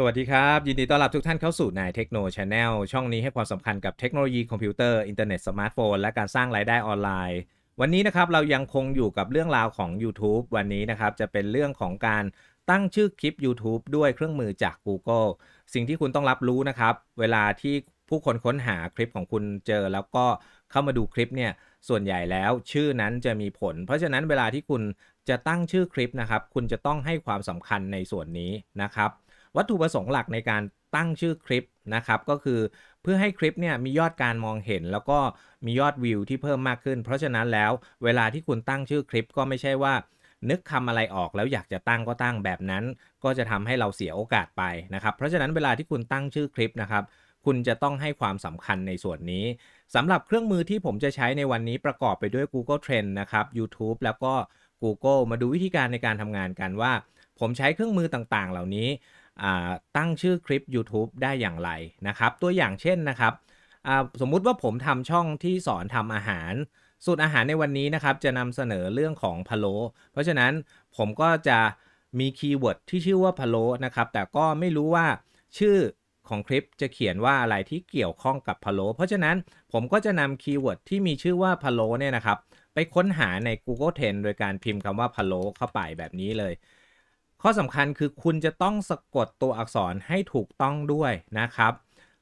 สวัสดีครับ ยินดีต้อนรับทุกท่านเข้าสู่นายเทคโนชาแนลช่องนี้ให้ความสำคัญกับเทคโนโลยีคอมพิวเตอร์ อินเทอร์เน็ต สมาร์ทโฟน และการสร้างรายได้ออนไลน์ วันนี้นะครับเรายังคงอยู่กับเรื่องราวของ YouTube วันนี้นะครับจะเป็นเรื่องของการตั้งชื่อคลิป YouTube ด้วยเครื่องมือจาก Google สิ่งที่คุณต้องรับรู้นะครับ เวลาที่ผู้คนค้นหาคลิปของคุณเจอ แล้วก็เข้ามาดูคลิปเนี่ย ส่วนใหญ่แล้วชื่อนั้นจะมีผล เพราะฉะนั้นเวลาที่คุณจะตั้งชื่อคลิปนะครับ คุณจะต้องให้ความสำคัญในส่วนนี้นะครับวัตถุประสงค์หลักในการตั้งชื่อคลิปนะครับก็คือเพื่อให้คลิปเนี่ยมียอดการมองเห็น แล้วก็มียอดวิวที่เพิ่มมากขึ้น เพราะฉะนั้นแล้วเวลาที่คุณตั้งชื่อคลิปก็ไม่ใช่ว่า นึกคำอะไรออกแล้วอยากจะตั้งก็ตั้งแบบนั้น ก็จะทำให้เราเสียโอกาสไปนะครับเพราะฉะนั้นเวลาที่คุณตั้งชื่อคลิปนะครับ คุณจะต้องให้ความสำคัญในส่วนนี้สำหรับเครื่องมือที่ผมจะใช้ในวันนี้ประกอบไปด้วย Google Trend นะครับ YouTube แล้วก็ Google มาดูวิธีการในการทำงานกันว่า ผมใช้เครื่องมือต่างๆ เหล่านี้ตั้งชื่อคลิป YouTube ได้อย่างไร นะครับตัวอย่างเช่นนะครับสมมุติว่าผมทำช่องที่สอนทำอาหาร สูตรอาหารในวันนี้นะครับจะนำเสนอเรื่องของพะโล้เพราะฉะนั้นผมก็จะมีคีย์เวิร์ดที่ชื่อว่าพะโล้นะครับ แต่ก็ไม่รู้ว่าชื่อของคลิปจะเขียนว่าอะไรที่เกี่ยวข้องกับพะโล้เพราะฉะนั้นผมก็จะนำคีย์เวิร์ดที่มีชื่อว่าพะโล้เนี่ยนะครับ ไปค้นหาใน Google Trend โดยการพิมพ์คำว่าพะโล้เข้าไปแบบนี้เลยข้อสำคัญคือคุณจะต้องสะกดตัวอักษรให้ถูกต้องด้วยนะครับ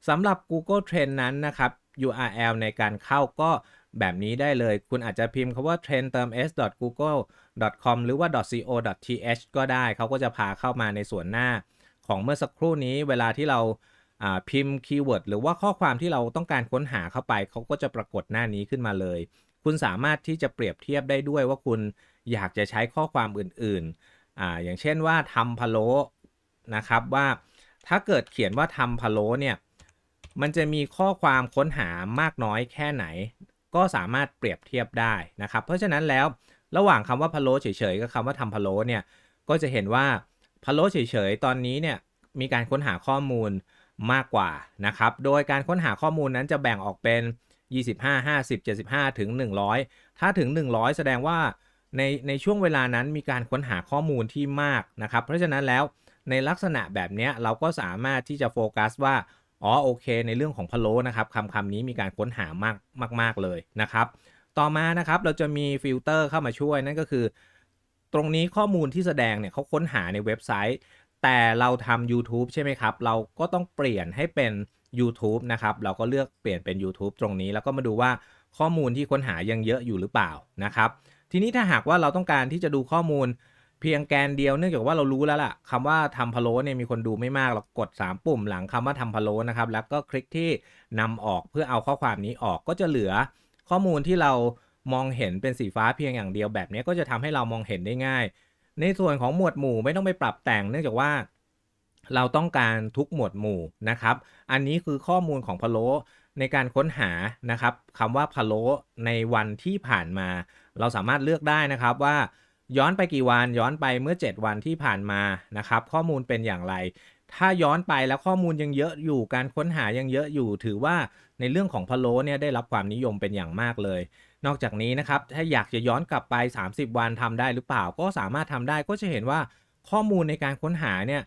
สำหรับ Google Trend นั้นนะครับ URL ในการเข้าก็แบบนี้ได้เลย คุณอาจจะพิมพ์คาว่า trend เติม s google com หรือว่า co th ก็ได้ เขาก็จะพาเข้ามาในส่วนหน้าของเมื่อสักครู่นี้เวลาที่เราพิมพ์คีย์เวิร์ดหรือว่าข้อความที่เราต้องการค้นหาเข้าไป เขาก็จะปรากฏหน้านี้ขึ้นมาเลย คุณสามารถที่จะเปรียบเทียบได้ด้วยว่าคุณอยากจะใช้ข้อความอื่น ๆอ่าอย่างเช่นว่าทำพะโล้นะครับว่าถ้าเกิดเขียนว่าทำพะโล้เนี่ย มันจะมีข้อความค้นหามากน้อยแค่ไหน ก็สามารถเปรียบเทียบได้นะครับ เพราะฉะนั้นแล้วระหว่างคำว่าพะโล้เฉยๆกับคำว่าทำพะโล้เนี่ย ก็จะเห็นว่าพะโล้เฉยๆตอนนี้เนี่ยมีการค้นหาข้อมูลมากกว่า นะครับโดยการค้นหาข้อมูลนั้นจะแบ่งออกเป็น25 50 75ถึง100 ถ้าถึง 100 แสดงว่าในในช่วงเวลานั้นมีการค้นหาข้อมูลที่มากนะครับ เพราะฉะนั้นแล้วในลักษณะแบบนี้เราก็สามารถที่จะโฟกัสว่าอ๋อโอเคในเรื่องของพะโล้นะครับคำคำนี้มีการค้นหามากมากมากเลยนะครับ ต่อมานะครับเราจะมีฟิลเตอร์เข้ามาช่วย นั่นก็คือ ตรงนี้ข้อมูลที่แสดงเนี่ยเขาค้นหาในเว็บไซต์ แต่เราทำ YouTube ใช่ไหมครับเราก็ต้องเปลี่ยนให้เป็น YouTube นะครับเราก็เลือกเปลี่ยนเป็น YouTube ตรงนี้แล้วก็มาดูว่าข้อมูลที่ค้นหายังเยอะอยู่หรือเปล่านะครับทีนี้ถ้าหากว่าเราต้องการที่จะดูข้อมูล เพียงแกนเดียวเนื่องจากว่าเรารู้แล้วล่ะคำว่าทำพะโล้เนี่ยมีคนดูไม่มากเรากด 3 ปุ่ม หลังคำว่าทำพะโล้นะครับแล้วก็คลิกที่นำออกเพื่อเอาข้อความนี้ออกก็จะเหลือ ข้อมูลที่เรามองเห็นเป็นสีฟ้าเพียงอย่างเดียวแบบนี้ ก็จะทำให้เรามองเห็นได้ง่าย ในส่วนของหมวดหมู่ไม่ต้องไปปรับแต่งเนื่องจากว่า เราต้องการทุกหมวดหมู่นะครับ อันนี้คือข้อมูลของพะโลในการค้นหานะครับคำว่าพะโลในวันที่ผ่านมาเราสามารถเลือกได้นะครับว่าย้อนไปกี่วันย้อนไปเมื่อ 7 วันที่ผ่านมานะครับข้อมูลเป็นอย่างไร ถ้าย้อนไปแล้วข้อมูลยังเยอะอยู่การค้นหายังเยอะอยู่ ถือว่าในเรื่องของพะโล้เนี่ยได้รับความนิยมเป็นอย่างมากเลย นอกจากนี้นะครับถ้าอยากจะย้อนกลับไป 30 วันทำได้หรือเปล่าก็สามารถทำได้ก็จะเห็นว่าข้อมูลในการค้นหาเนี่ย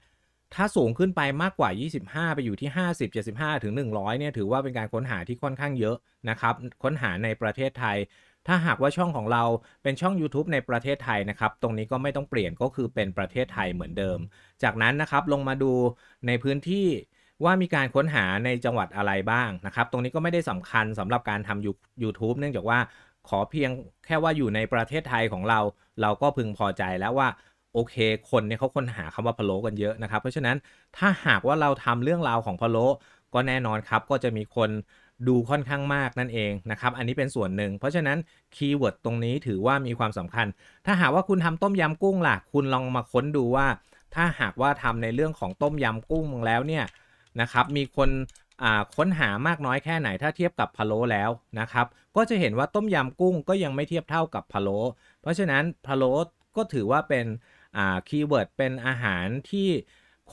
ถ้าสูงขึ้นไปมากกว่า 25 ไปอยู่ที่50 75ถึง100เนี่ยถือว่าเป็นการค้นหาที่ค่อนข้างเยอะนะครับค้นหาในประเทศไทยถ้าหากว่าช่องของเราเป็นช่อง YouTube ในประเทศไทยนะครับตรงนี้ก็ไม่ต้องเปลี่ยนก็คือเป็นประเทศไทยเหมือนเดิม จากนั้นนะครับลงมาดูในพื้นที่ว่ามีการค้นหาในจังหวัดอะไรบ้างนะครับตรงนี้ก็ไม่ได้สำคัญสำหรับการทำ YouTube เนื่องจากว่าขอเพียงแค่ว่าอยู่ในประเทศไทยของเราเราก็พึงพอใจแล้วว่าโอเคคนเนี่ยเขาค้นหาคำว่าพะโล้กันเยอะนะครับเพราะฉะนั้นถ้าหากว่าเราทำเรื่องราวของพะโล้ก็แน่นอนครับก็จะมีคนดูค่อนข้างมากนั่นเองนะครับอันนี้เป็นส่วนหนึ่งเพราะฉะนั้นคีย์เวิร์ดตรงนี้ถือว่ามีความสำคัญ ถ้าหากว่าคุณทำต้มยำกุ้งล่ะคุณลองมาค้นดูว่าถ้าหากว่าทำในเรื่องของต้มยำกุ้งแล้วเนี่ย นะครับมีคนค้นหามากน้อยแค่ไหนถ้าเทียบกับพะโล้แล้วนะครับก็จะเห็นว่าต้มยำกุ้งก็ ยังไม่เทียบเท่ากับพะโล้เพราะฉะนั้นพะโล้ก็ถือว่าเป็นคีย์เวิร์ดเป็นอาหารที่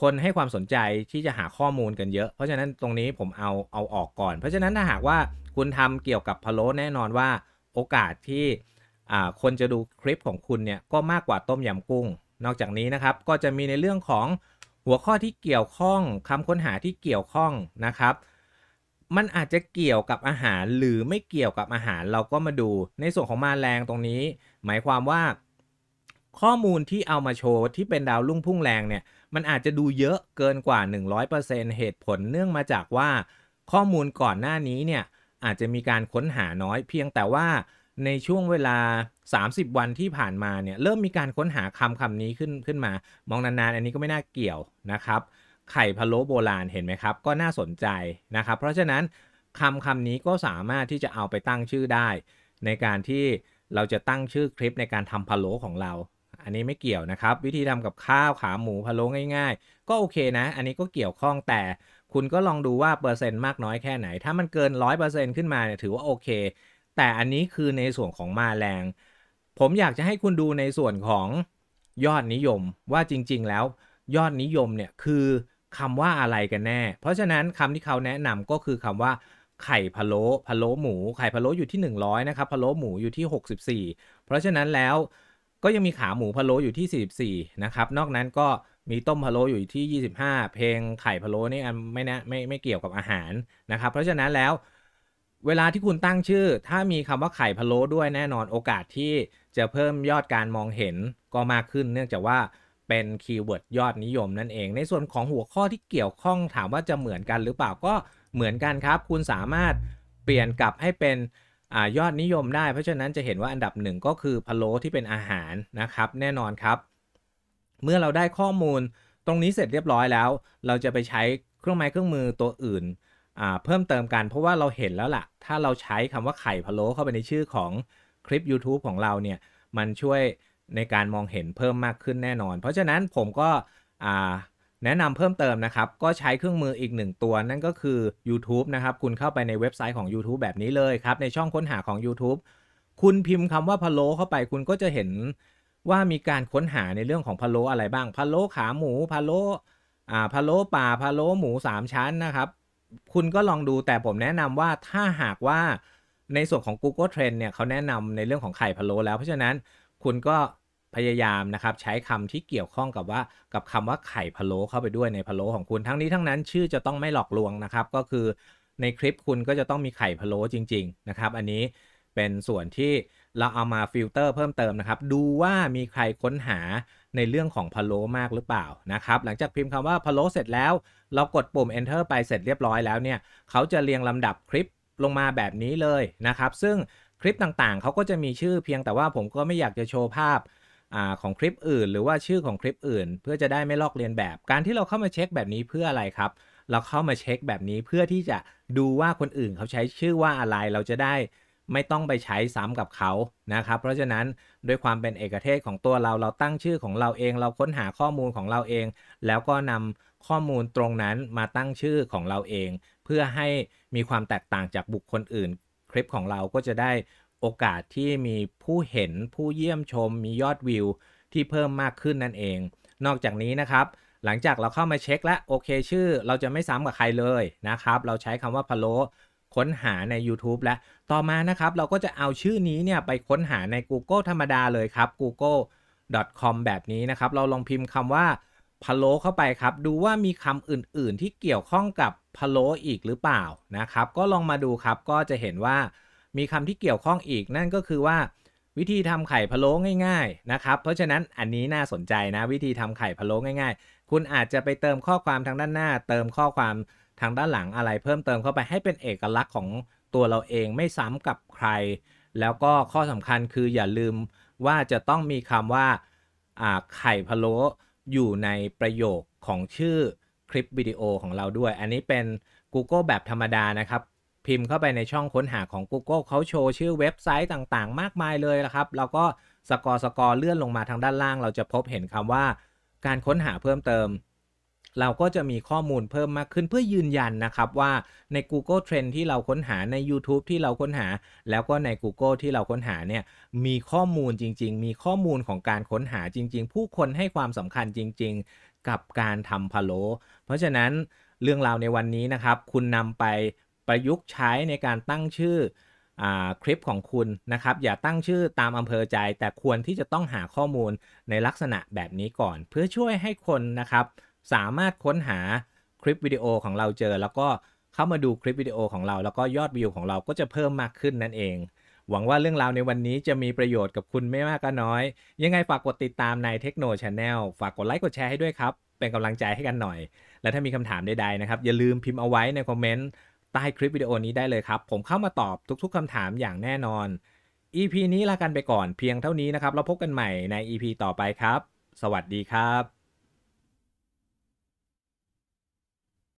คนให้ความสนใจที่จะหาข้อมูลกันเยอะ เพราะฉะนั้นตรงนี้ผมเอาเอาออกก่อน เพราะฉะนั้นถ้าหากว่าคุณทำเกี่ยวกับพะโล้แน่นอนว่าโอกาสที่คนจะดูคลิปของคุณเนี่ย ก็มากกว่าต้มยำกุ้ง นอกจากนี้นะครับก็จะมีในเรื่องของหัวข้อที่เกี่ยวข้องคำค้นหาที่เกี่ยวข้องนะครับ มันอาจจะเกี่ยวกับอาหารหรือไม่เกี่ยวกับอาหารเราก็มาดู ในส่วนของมาแรงตรงนี้ หมายความว่าข้อมูลที่เอามาโชว์ที่เป็นดาวรุ่งพุ่งแรงเนี่ยมันอาจจะดูเยอะเกินกว่า 100%เหตุผลเนื่องมาจากว่าข้อมูลก่อนหน้านี้เนี่ยอาจจะมีการค้นหาน้อยเพียงแต่ว่าในช่วงเวลา 30 วันที่ผ่านมาเนี่ยเริ่มมีการค้นหาคำคำนี้ขึ้นขึ้นมา มองนานๆ อันนี้ก็ไม่น่าเกี่ยวนะครับ ไข่พะโล้โบราณเห็นไหมครับ ก็น่าสนใจนะครับ เพราะฉะนั้นคำคำนี้ก็สามารถที่จะเอาไปตั้งชื่อได้ ในการที่เราจะตั้งชื่อคลิปในการทำพะโล้ของเราอันนี้ไม่เกี่ยวนะครับ วิธีทำกับข้าวขาหมูพะโล้ง่ายๆ ก็โอเคนะ อันนี้ก็เกี่ยวข้องแต่คุณก็ลองดูว่าเปอร์เซ็นต์มากน้อยแค่ไหน ถ้ามันเกิน 100%ขึ้นมาเนี่ยถือว่าโอเค แต่อันนี้คือในส่วนของมาแรง ผมอยากจะให้คุณดูในส่วนของยอดนิยมว่าจริงๆแล้ว ยอดนิยมเนี่ยคือคำว่าอะไรกันแน่ เพราะฉะนั้นคำที่เขาแนะนำก็คือคำว่า ไข่พะโล้พะโล้หมู ไข่พะโล้อยู่ที่100นะครับพะโล้หมูอยู่ที่ 64 เพราะฉะนั้นแล้วก็ยังมีขาหมูพะโล้อยู่ที่ 44 นะครับ นอกนั้นก็มีต้มพะโล้อยู่ที่ 25 เพลงไข่พะโล้นี่ไม่แนะไม่ไม่เกี่ยวกับอาหารนะครับ เพราะฉะนั้นแล้วเวลาที่คุณตั้งชื่อถ้ามีคำว่าไข่พะโล้ด้วยแน่นอนโอกาสที่จะเพิ่มยอดการมองเห็นก็มากขึ้นเนื่องจากว่าเป็นคีย์เวิร์ดยอดนิยมนั่นเอง ในส่วนของหัวข้อที่เกี่ยวข้องถามว่าจะเหมือนกัน หรือเปล่าก็เหมือนกันครับ คุณสามารถเปลี่ยนกลับให้เป็นอยอดนิยมได้เพราะฉะนั้นจะเห็นว่าอันดับหนึ่งก็คือพะโล้ที่เป็นอาหารนะครับแน่นอนครับ เมื่อเราได้ข้อมูลตรงนี้เสร็จเรียบร้อยแล้วเราจะไปใช้เครื่องไม้เครื่องมือตัวอื่น เพิ่มเติมกันเพราะว่าเราเห็นแล้วละ่ะ ถ้าเราใช้คำว่าไข่พะโล้เข้าไปในชื่อของคลิป YouTube ของเราเนี่ยมันช่วยในการมองเห็นเพิ่มมากขึ้นแน่นอน เพราะฉะนั้นผมก็แนะนำเพิ่มเติมนะครับก็ใช้เครื่องมืออีกหนึ่งตัวนั่นก็คือ YouTube นะครับคุณเข้าไปในเว็บไซต์ของ YouTube แบบนี้เลยครับในช่องค้นหาของ YouTube คุณพิมพ์คำว่าพะโล้เข้าไป คุณก็จะเห็นว่ามีการค้นหาในเรื่องของพะโล้อะไรบ้างพะโล้ขาหมูพะโล้อ่าพะโล้ป่าพะโล้หมู3ชั้นนะครับคุณก็ลองดูแต่ผมแนะนำว่าถ้าหากว่าในส่วนของ Google Trend เนี่ยเขาแนะนำในเรื่องของไข่พะโล้แล้วเพราะฉะนั้นคุณก็พยายามนะครับใช้คำที่เกี่ยวข้องกับว่ากับคำว่าไข่พะโล้เข้าไปด้วยในพะโล้ของคุณทั้งนี้ทั้งนั้นชื่อจะต้องไม่หลอกลวงนะครับก็คือในคลิปคุณก็จะต้องมีไข่พะโล้จริงๆนะครับอันนี้เป็นส่วนที่เราเอามาฟิลเตอร์เพิ่มเติมนะครับ ดูว่ามีใครค้นหาในเรื่องของพะโล้มากหรือเปล่านะครับ หลังจากพิมพ์คำว่าพะโล้เสร็จแล้วเรากดปุ่ม enter ไปเสร็จเรียบร้อยแล้วเนี่ยเขาจะเรียงลำดับคลิปลงมาแบบนี้เลยนะครับซึ่งคลิปต่างๆ เขาก็จะมีชื่อเพียงแต่ว่าผมก็ไม่อยากจะโชว์ภาพอของคลิปอื่นหรือว่าชื่อของคลิปอื่น เพื่อจะได้ไม่ลอกเลียนแบบ การที่เราเข้ามาเช็คแบบนี้เพื่ออะไรครับ เราเข้ามาเช็คแบบนี้เพื่อที่จะดูว่าคนอื่นเขาใช้ชื่อว่าอะไรเราจะได้ไม่ต้องไปใช้ซ้ำกับเขานะครับเพราะฉะนั้นด้วยความเป็นเอกเทศของตัวเราเราตั้งชื่อของเราเอง เราค้นหาข้อมูลของเราเอง แล้วก็นำข้อมูลตรงนั้นมาตั้งชื่อของเราเอง เพื่อให้มีความแตกต่างจากบุคคลอื่น คลิปของเรา ก็จะได้โอกาสที่มีผู้เห็นผู้เยี่ยมชมมียอดวิว ที่เพิ่มมากขึ้นนั่นเอง นอกจากนี้นะครับ หลังจากเราเข้ามาเช็คและโอเคชื่อเราจะไม่ซ้ำกับใครเลยนะครับ เราใช้คำว่าพะโลค้นหาใน YouTube และต่อมานะครับเราก็จะเอาชื่อนี้เนี่ยไปค้นหาใน Google ธรรมดาเลยครับ google.com แบบนี้นะครับ เราลองพิมพ์คำว่าพะโลเข้าไปครับดูว่ามีคำอื่นๆ ที่เกี่ยวข้องกับพะโลอีกหรือเปล่านะครับ ก็ลองมาดูครับก็จะเห็นว่ามีคำที่เกี่ยวข้องอีกนั่นก็คือว่าวิธีทำไข่พะโล้ง่ายๆนะครับเพราะฉะนั้นอันนี้น่าสนใจนะ วิธีทำไข่พะโล้ง่าย ๆ คุณอาจจะไปเติมข้อความทางด้านหน้า เติมข้อความทางด้านหลังอะไร เพิ่มเติมเข้าไปให้เป็นเอกลักษณ์ของตัวเราเองไม่ซ้ำกับใคร แล้วก็ข้อสำคัญคืออย่าลืมว่าจะต้องมีคำว่าไข่พะโล้อยู่ในประโยคของชื่อคลิปวิดีโอของเราด้วย อันนี้เป็น Google แบบธรรมดานะครับพิมพ์ เข้าไปในช่องค้นหาของ Google เขาโชว์ชื่อเว็บไซต์ต่าง ๆ มากมายเลยนะครับแล้วก็สกอร์สกอร์เลื่อนลงมาทางด้านล่าง เราจะพบเห็นคำว่า การค้นหาเพิ่มเติม เราก็จะมีข้อมูลเพิ่มมากขึ้นเพื่อยืนยันนะครับว่าใน Google Trend ที่เราค้นหาใน YouTube ที่เราค้นหา แล้วก็ใน Google ที่เราค้นหาเนี่ยมีข้อมูลจริง ๆ มีข้อมูลของการค้นหาจริง ๆ ผู้คนให้ความสำคัญจริงๆกับการทำพะโลเพราะฉะนั้นเรื่องราวในวันนี้นะครับ คุณนำไปประยุกต์ใช้ในการตั้งชื่อคลิปของคุณนะครับอย่าตั้งชื่อตามอำเภอใจแต่ควรที่จะต้องหาข้อมูลในลักษณะแบบนี้ก่อน เพื่อช่วยให้คนนะครับ สามารถค้นหาคลิปวิดีโอของเราเจอ แล้วก็เข้ามาดูคลิปวิดีโอของเรา แล้วก็ยอดวิวของเราก็จะเพิ่มมากขึ้นนั่นเอง หวังว่าเรื่องราวในวันนี้จะมีประโยชน์กับคุณไม่มากก็น้อย ยังไง ฝากกดติดตามในเทคโนโลชีแนลฝากกดไลค์กดแชร์ให้ด้วยครับเป็นกำลังใจให้กันหน่อย และถ้ามีคำถามใดๆนะครับ อย่าลืมพิมพ์เอาไว้ในคอมเมนต์ใต้คลิปวิดีโอนี้ได้เลยครับ ผมเข้ามาตอบทุกๆคำถามอย่างแน่นอน EP นี้ลากันไปก่อนเพียงเท่านี้นะครับเราพบกันใหม่ใน EP ต่อไปครับ สวัสดีครับ